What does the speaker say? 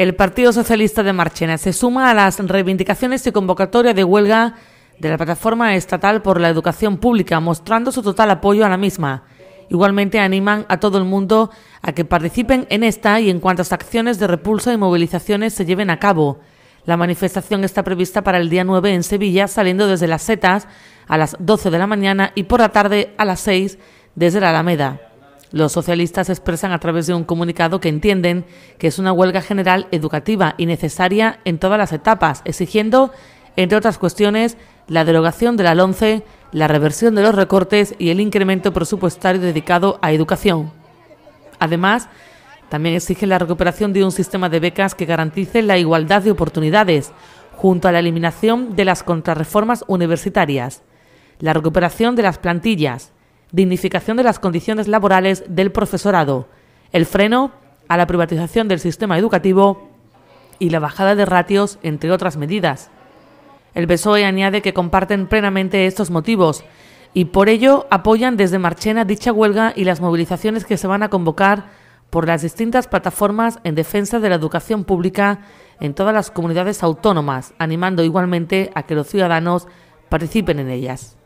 El Partido Socialista de Marchena se suma a las reivindicaciones y convocatoria de huelga de la Plataforma Estatal por la Educación Pública, mostrando su total apoyo a la misma. Igualmente animan a todo el mundo a que participen en esta y en cuantas acciones de repulsa y movilizaciones se lleven a cabo. La manifestación está prevista para el día 9 en Sevilla, saliendo desde las setas a las 12 de la mañana y por la tarde a las 6 desde la Alameda. Los socialistas expresan a través de un comunicado que entienden que es una huelga general educativa y necesaria en todas las etapas, exigiendo, entre otras cuestiones, la derogación de la LONCE, la reversión de los recortes y el incremento presupuestario dedicado a educación. Además, también exigen la recuperación de un sistema de becas que garantice la igualdad de oportunidades, junto a la eliminación de las contrarreformas universitarias, la recuperación de las plantillas, dignificación de las condiciones laborales del profesorado, el freno a la privatización del sistema educativo y la bajada de ratios, entre otras medidas. El PSOE añade que comparten plenamente estos motivos y por ello apoyan desde Marchena dicha huelga y las movilizaciones que se van a convocar por las distintas plataformas en defensa de la educación pública en todas las comunidades autónomas, animando igualmente a que los ciudadanos participen en ellas.